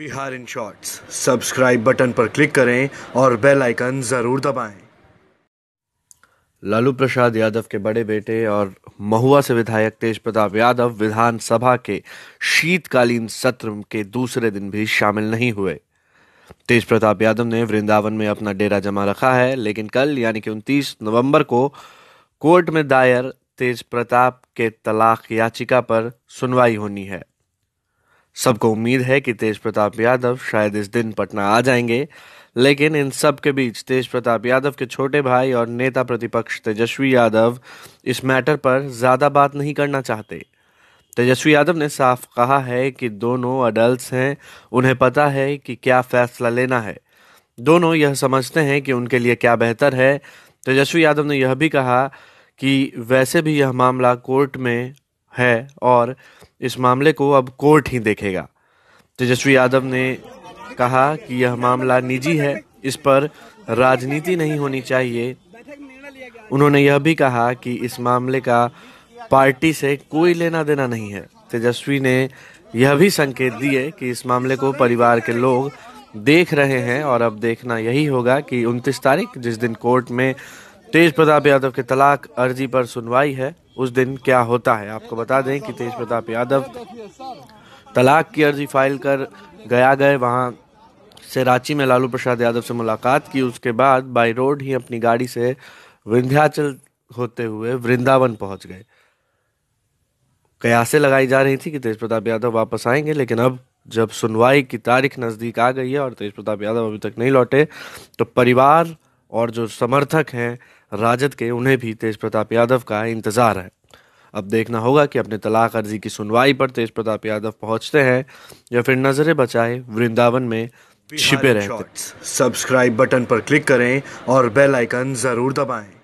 Bihar in shorts subscribe button पर click करें और बेल आइकन ज़रूर दबाएं लालू प्रसाद यादव के बड़े बेटे और महुआ से विधायक तेज प्रताप यादव विधानसभा के शीतकालीन सत्र के दूसरे दिन भी शामिल नहीं हुए तेज प्रताप यादव ने वृंदावन में अपना डेरा जमा रखा है लेकिन कल यानी कि 29 नवंबर को कोर्ट में दायर तेज प्रताप के तलाक याचिका पर सुनवाई होनी है सबको उम्मीद है कि तेज प्रताप यादव शायद इस दिन पटना आ जाएंगे लेकिन इन सब के बीच तेज प्रताप यादव के छोटे भाई और नेता प्रतिपक्ष तेजस्वी यादव इस मैटर पर ज़्यादा बात नहीं करना चाहते तेजस्वी यादव ने साफ कहा है कि दोनों अडल्ट हैं उन्हें पता है कि क्या फैसला लेना है दोनों यह समझते हैं कि उनके लिए क्या बेहतर है तेजस्वी यादव ने यह भी कहा कि वैसे भी यह मामला कोर्ट में है और इस मामले को अब कोर्ट ही देखेगा तेजस्वी यादव ने कहा कि यह मामला निजी है इस पर राजनीति नहीं होनी चाहिए उन्होंने यह भी कहा कि इस मामले का पार्टी से कोई लेना देना नहीं है तेजस्वी ने यह भी संकेत दिए कि इस मामले को परिवार के लोग देख रहे हैं और अब देखना यही होगा कि उनतीस तारीख जिस दिन कोर्ट में तेज प्रताप यादव के तलाक अर्जी पर सुनवाई है उस दिन क्या होता है आपको बता दें कि तेज प्रताप यादव तलाक की अर्जी फाइल कर गया गए वहाँ से रांची में लालू प्रसाद यादव से मुलाकात की उसके बाद बाई रोड ही अपनी गाड़ी से विंध्याचल होते हुए वृंदावन पहुंच गए कयासे लगाई जा रही थी कि तेज प्रताप यादव वापस आएंगे लेकिन अब जब सुनवाई की तारीख नज़दीक आ गई है और तेज प्रताप यादव अभी तक नहीं लौटे तो परिवार और जो समर्थक हैं राजद के उन्हें भी तेज प्रताप यादव का इंतज़ार है अब देखना होगा कि अपने तलाक अर्जी की सुनवाई पर तेज प्रताप यादव पहुंचते हैं या फिर नजरें बचाए वृंदावन में छिपे रहते सब्सक्राइब बटन पर क्लिक करें और बेल आइकन जरूर दबाएं